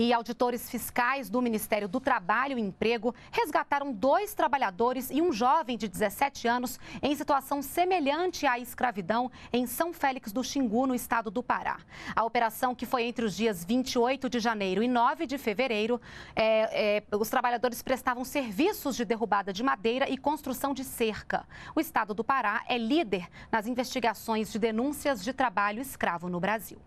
E auditores fiscais do Ministério do Trabalho e Emprego resgataram dois trabalhadores e um jovem de 17 anos em situação semelhante à escravidão em São Félix do Xingu, no estado do Pará. A operação, que foi entre os dias 28 de janeiro e 9 de fevereiro, é, é, os trabalhadores prestavam serviços de derrubada de madeira e construção de cerca. O estado do Pará é líder nas investigações de denúncias de trabalho escravo no Brasil.